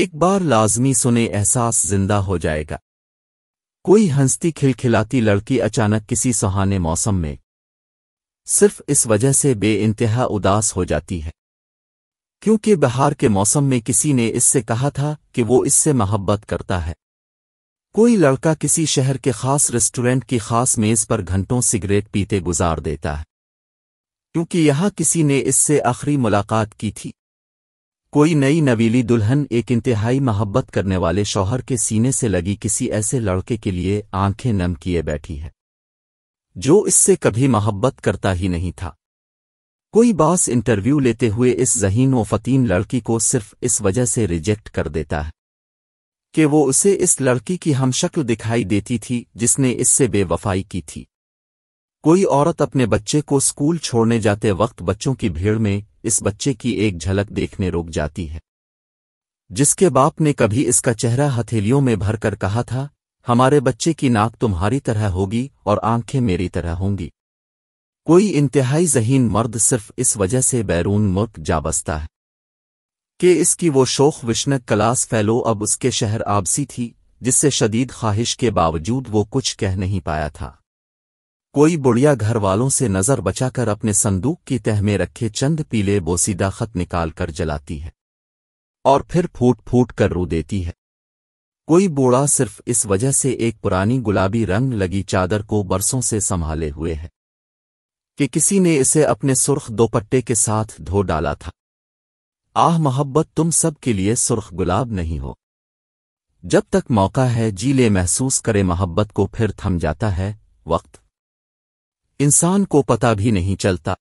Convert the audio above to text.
एक बार लाजमी सुने एहसास जिंदा हो जाएगा कोई हंसती खिलखिलाती लड़की अचानक किसी सुहाने मौसम में सिर्फ इस वजह से बे इंतहा उदास हो जाती है क्योंकि बिहार के मौसम में किसी ने इससे कहा था कि वो इससे मोहब्बत करता है कोई लड़का किसी शहर के खास रेस्टोरेंट की खास मेज पर घंटों सिगरेट पीते गुजार देता है क्योंकि यहां किसी ने इससे आखिरी मुलाकात की थी कोई नई नवीली दुल्हन एक इंतहाई मोहब्बत करने वाले शौहर के सीने से लगी किसी ऐसे लड़के के लिए आंखें नम किए बैठी है जो इससे कभी मोहब्बत करता ही नहीं था कोई बॉस इंटरव्यू लेते हुए इस जहीन व फतीम लड़की को सिर्फ इस वजह से रिजेक्ट कर देता है कि वो उसे इस लड़की की हमशक्ल दिखाई देती थी जिसने इससे बेवफाई की थी कोई औरत अपने बच्चे को स्कूल छोड़ने जाते वक्त बच्चों की भीड़ में इस बच्चे की एक झलक देखने रोक जाती है जिसके बाप ने कभी इसका चेहरा हथेलियों में भरकर कहा था हमारे बच्चे की नाक तुम्हारी तरह होगी और आंखें मेरी तरह होंगी कोई इंतहाई जहीन मर्द सिर्फ इस वजह से बैरून मुल्क जा बसता है कि इसकी वो शोख विश्नक कलास फैलो अब उसके शहर आबसी थी जिससे शदीद ख्वाहिश के बावजूद वो कुछ कह नहीं पाया था कोई बुढ़िया घर वालों से नज़र बचाकर अपने संदूक की तह में रखे चंद पीले बोसीदा खत निकाल कर जलाती है और फिर फूट फूट कर रो देती है कोई बूढ़ा सिर्फ इस वजह से एक पुरानी गुलाबी रंग लगी चादर को बरसों से संभाले हुए है कि किसी ने इसे अपने सुर्ख दोपट्टे के साथ धो डाला था आह मोहब्बत तुम सब के लिए सुर्ख गुलाब नहीं हो जब तक मौका है जीले महसूस करे मोहब्बत को फिर थम जाता है वक्त इंसान को पता भी नहीं चलता